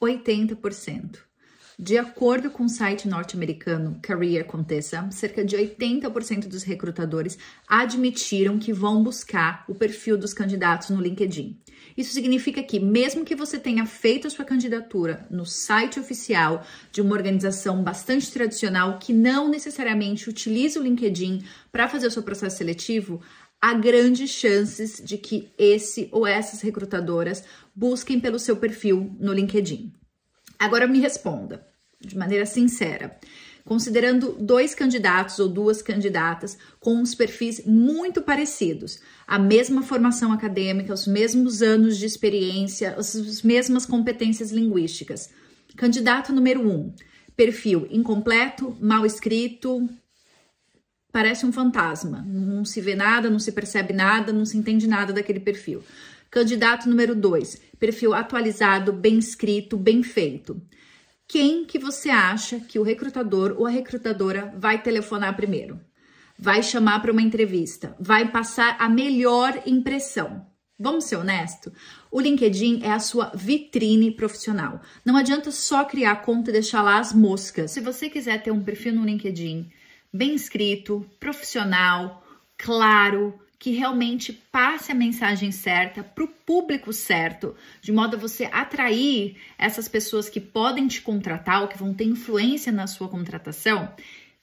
80%. De acordo com o site norte-americano Career Contessa, cerca de 80% dos recrutadores admitiram que vão buscar o perfil dos candidatos no LinkedIn. Isso significa que, mesmo que você tenha feito a sua candidatura no site oficial de uma organização bastante tradicional que não necessariamente utiliza o LinkedIn para fazer o seu processo seletivo, há grandes chances de que esse ou essas recrutadoras busquem pelo seu perfil no LinkedIn. Agora me responda, de maneira sincera, considerando dois candidatos ou duas candidatas com uns perfis muito parecidos, a mesma formação acadêmica, os mesmos anos de experiência, as mesmas competências linguísticas. Candidato número um, perfil incompleto, mal escrito, parece um fantasma. Não se vê nada, não se percebe nada, não se entende nada daquele perfil. Candidato número dois, perfil atualizado, bem escrito, bem feito. Quem que você acha que o recrutador ou a recrutadora vai telefonar primeiro? Vai chamar para uma entrevista, vai passar a melhor impressão. Vamos ser honesto? O LinkedIn é a sua vitrine profissional. Não adianta só criar conta e deixar lá as moscas. Se você quiser ter um perfil no LinkedIn bem escrito, profissional, claro, que realmente passe a mensagem certa para o público certo, de modo a você atrair essas pessoas que podem te contratar ou que vão ter influência na sua contratação.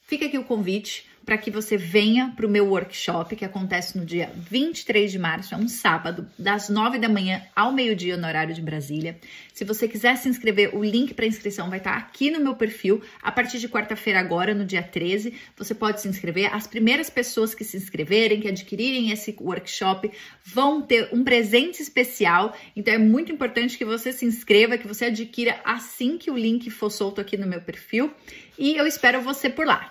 Fica aqui o convite para que você venha para o meu workshop que acontece no dia 23 de março, é um sábado, das 9 da manhã ao meio-dia no horário de Brasília. Se você quiser se inscrever, o link para inscrição vai estar tá aqui no meu perfil. A partir de quarta-feira agora, no dia 13, você pode se inscrever. As primeiras pessoas que se inscreverem, que adquirirem esse workshop, vão ter um presente especial. Então é muito importante que você se inscreva, que você adquira assim que o link for solto aqui no meu perfil. E eu espero você por lá.